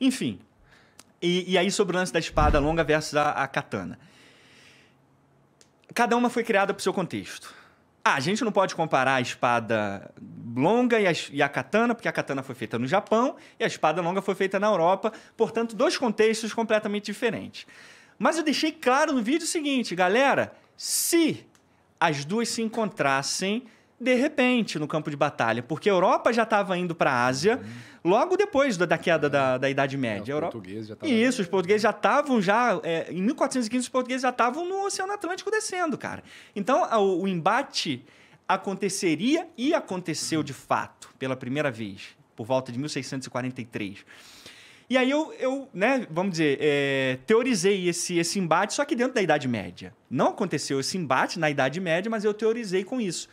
Enfim. E, e, aí sobre o lance da espada longa versus a, a katana. Cada uma foi criada para o seu contexto. Ah, a gente não pode comparar a espada longa e a, e a, katana, porque a katana foi feita no Japão e a espada longa foi feita na Europa. Portanto, dois contextos completamente diferentes. Mas eu deixei claro no vídeo o seguinte, galera: se as duas se encontrassem, de repente no campo de batalha, porque a Europa já estava indo para a Ásia uhum. logo depois da, da queda é. da, da Idade Média. É, os portugueses já estavam... Isso, os portugueses já estavam já... É, em 1415, os portugueses já estavam no Oceano Atlântico descendo, cara. Então, o, o embate aconteceria e aconteceu uhum. de fato, pela primeira vez, por volta de 1643. E aí eu, eu né, vamos dizer, é, teorizei esse, esse embate, só que dentro da Idade Média. Não aconteceu esse embate na Idade Média, mas eu teorizei com isso.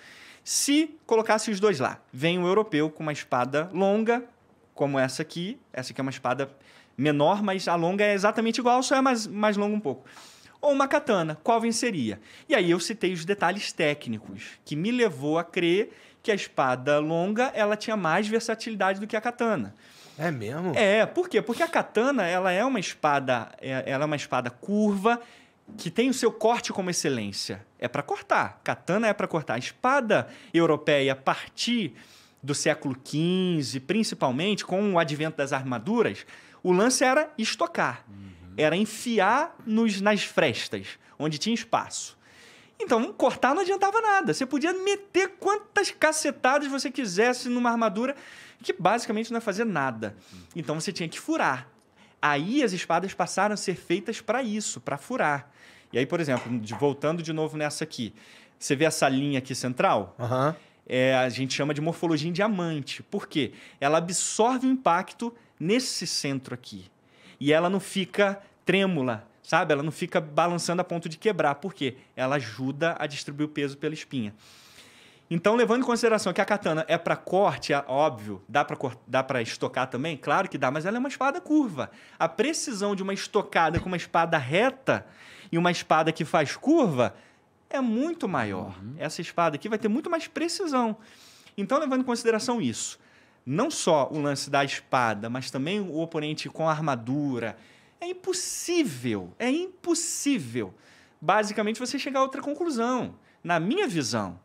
Se colocasse os dois lá, vem um europeu com uma espada longa, como essa aqui. Essa aqui é uma espada menor, mas a longa é exatamente igual, só é mais, mais longa um pouco. Ou uma katana, qual venceria? E aí eu citei os detalhes técnicos, que me levou a crer que a espada longa ela tinha mais versatilidade do que a katana. É mesmo? É, por quê? Porque a katana ela é uma espada, é, ela é uma espada curva, que tem o seu corte como excelência. É para cortar. Katana é para cortar. A espada europeia a partir do século XV, principalmente com o advento das armaduras, o lance era estocar. Uhum. Era enfiar nos, nas frestas, onde tinha espaço. Então, cortar não adiantava nada. Você podia meter quantas cacetadas você quisesse numa armadura que basicamente não ia fazer nada. Uhum. Então, você tinha que furar. Aí as espadas passaram a ser feitas para isso, para furar. E aí, por exemplo, de, voltando de novo nessa aqui, você vê essa linha aqui central? Uhum. É, a gente chama de morfologia em diamante. Por quê? Ela absorve o impacto nesse centro aqui. E ela não fica trêmula, sabe? Ela não fica balançando a ponto de quebrar. Por quê? Ela ajuda a distribuir o peso pela espinha. Então, levando em consideração que a katana é para corte, é óbvio, dá para dá para estocar também? Claro que dá, mas ela é uma espada curva. A precisão de uma estocada com uma espada reta e uma espada que faz curva é muito maior. Uhum. Essa espada aqui vai ter muito mais precisão. Então, levando em consideração isso, não só o lance da espada, mas também o oponente com a armadura, é impossível, é impossível. Basicamente, você chegar a outra conclusão, na minha visão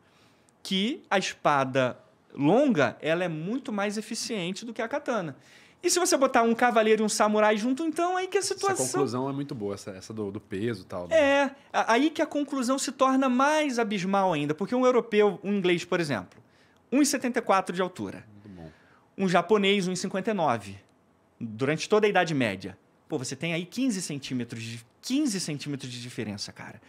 que a espada longa ela é muito mais eficiente do que a katana. E se você botar um cavaleiro e um samurai junto, então aí que a situação. Essa conclusão é muito boa, essa, essa do, do peso e tal. Né? É, aí que a conclusão se torna mais abismal ainda, porque um europeu, um inglês, por exemplo, 1,74 de altura. Um japonês, 1,59. Durante toda a Idade Média. Pô, você tem aí 15 centímetros de, 15 centímetros de diferença, cara.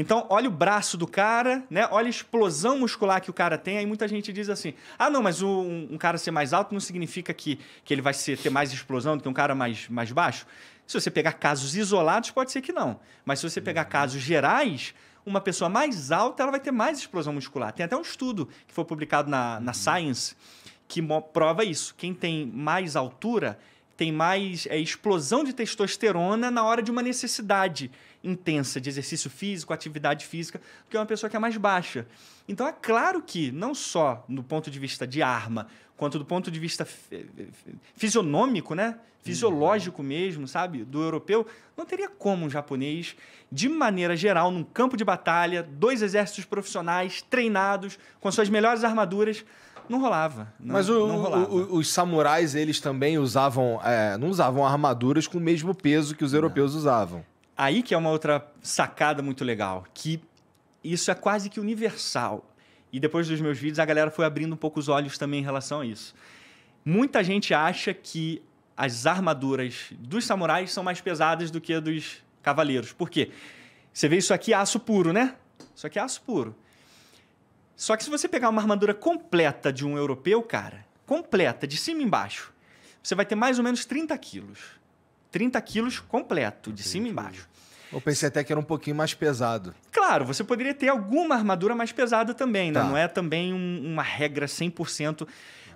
Então, olha o braço do cara, né? Olha a explosão muscular que o cara tem. Aí muita gente diz assim: ah, não, mas um, um cara ser mais alto não significa que, que ele vai ser, ter mais explosão do que um cara mais, mais baixo. Se você pegar casos isolados, pode ser que não. Mas se você pegar uhum. casos gerais, uma pessoa mais alta ela vai ter mais explosão muscular. Tem até um estudo que foi publicado na, na uhum. Science que prova isso. Quem tem mais altura tem mais é, explosão de testosterona na hora de uma necessidade intensa de exercício físico, atividade física, do que uma pessoa que é mais baixa. Então é claro que, não só do ponto de vista de arma, quanto do ponto de vista fisionômico, né? Fisiológico uhum. mesmo, sabe? Do europeu, não teria como um japonês, de maneira geral, num campo de batalha, dois exércitos profissionais treinados, com suas melhores armaduras, não rolava. Não, Mas o, não rolava. O, o, os samurais, eles também usavam. É, não usavam armaduras com o mesmo peso que os europeus não. usavam. Aí que é uma outra sacada muito legal, que isso é quase que universal. E depois dos meus vídeos, a galera foi abrindo um pouco os olhos também em relação a isso. Muita gente acha que as armaduras dos samurais são mais pesadas do que a dos cavaleiros. Por quê? Você vê isso aqui aço puro, né? Isso aqui é aço puro. Só que se você pegar uma armadura completa de um europeu, cara, completa, de cima e embaixo, você vai ter mais ou menos 30 quilos. 30 quilos completo, de cima e embaixo. Eu pensei até que era um pouquinho mais pesado. Claro, você poderia ter alguma armadura mais pesada também, né? Tá. não é também um, uma regra 100%.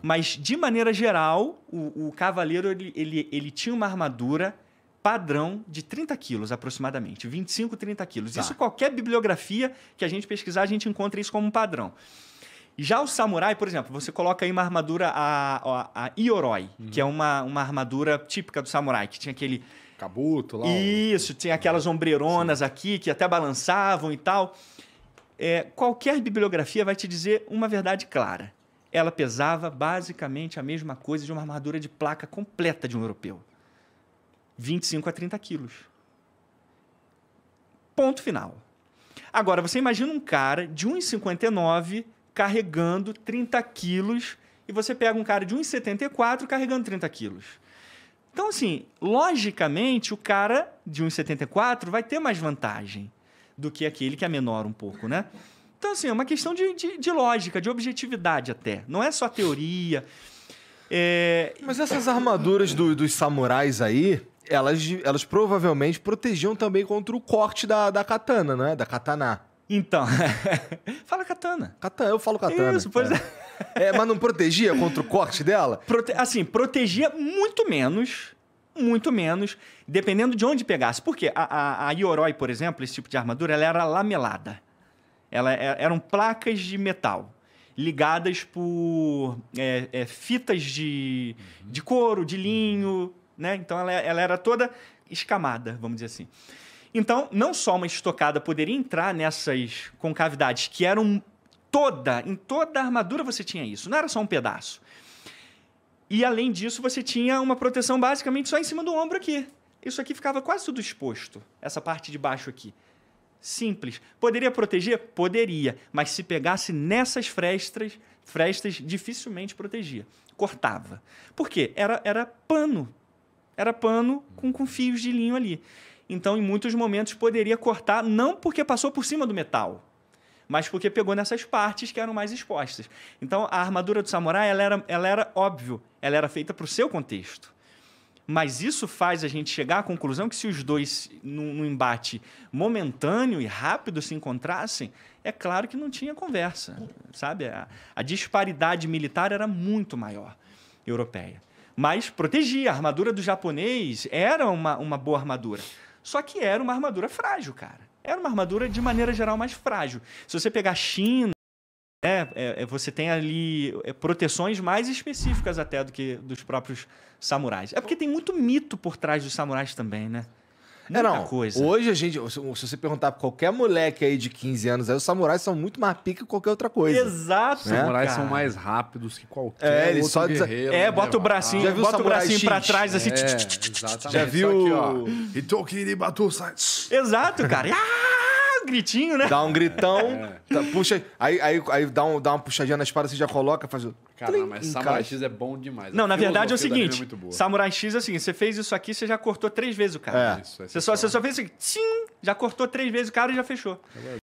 Mas, de maneira geral, o, o cavaleiro ele, ele, ele tinha uma armadura padrão de 30 quilos aproximadamente, 25, 30 quilos. Tá. Isso qualquer bibliografia que a gente pesquisar, a gente encontra isso como um padrão. Já o samurai, por exemplo, você coloca aí uma armadura, a, a, a Ioroi, uhum. que é uma, uma armadura típica do samurai, que tinha aquele. Cabuto lá. Isso, tinha aquelas ombreironas Sim. aqui que até balançavam e tal. É, qualquer bibliografia vai te dizer uma verdade clara. Ela pesava basicamente a mesma coisa de uma armadura de placa completa de um europeu. 25 a 30 quilos. Ponto final. Agora, você imagina um cara de 1,59 carregando 30 quilos e você pega um cara de 1,74 carregando 30 quilos. Então, assim, logicamente, o cara de 1,74 vai ter mais vantagem do que aquele que é menor um pouco, né? Então, assim, é uma questão de, de, de lógica, de objetividade até. Não é só teoria. É... Mas essas armaduras do, dos samurais aí, elas, elas provavelmente protegiam também contra o corte da, da katana, né? Da katana. Então, fala katana. Katana, eu falo katana. Isso, pois é. é. é. mas não protegia contra o corte dela? Prote assim, protegia muito menos, muito menos, dependendo de onde pegasse. Porque a, a, a Yoroi, por exemplo, esse tipo de armadura, ela era lamelada. Ela, é, eram placas de metal ligadas por é, é, fitas de, de couro, de linho, né? Então ela, ela era toda escamada, vamos dizer assim. Então, não só uma estocada poderia entrar nessas concavidades que eram toda, em toda a armadura você tinha isso, não era só um pedaço. E além disso, você tinha uma proteção basicamente só em cima do ombro aqui. Isso aqui ficava quase tudo exposto, essa parte de baixo aqui. Simples. Poderia proteger? Poderia, mas se pegasse nessas frestas, frestas dificilmente protegia. Cortava. Por quê? Era, era pano era pano com, com fios de linho ali. Então, em muitos momentos, poderia cortar, não porque passou por cima do metal, mas porque pegou nessas partes que eram mais expostas. Então, a armadura do samurai, ela era, ela era óbvio, ela era feita para o seu contexto. Mas isso faz a gente chegar à conclusão que se os dois, num, num, embate momentâneo e rápido, se encontrassem, é claro que não tinha conversa, sabe? A, a disparidade militar era muito maior, europeia mas protegia. A armadura do japonês era uma, uma boa armadura. Só que era uma armadura frágil, cara. Era uma armadura, de maneira geral, mais frágil. Se você pegar a China, né, é, é você tem ali é, proteções mais específicas até do que dos próprios samurais. É porque tem muito mito por trás dos samurais também, né? Muita não, coisa. Hoje a gente, se você perguntar pra qualquer moleque aí de 15 anos, aí, os samurais são muito mais pica que qualquer outra coisa. Exato, Os samurais cara. são mais rápidos que qualquer é, só guerreiro. É, bota o bracinho, já bota o, o bracinho X? pra trás assim. É, exatamente. Já viu? Aqui, ó. Exato, cara um gritinho, né? Dá um gritão, é. tá, puxa. Aí, aí, aí dá, um, dá uma puxadinha na espada, você já coloca, faz o. Caramba, mas Samurai X é bom demais. Não, a na verdade é, é, é o seguinte: é Samurai X, assim, você fez isso aqui, você já cortou três vezes o cara. É. Isso, você, só, você só fez assim, sim, já cortou três vezes o cara e já fechou.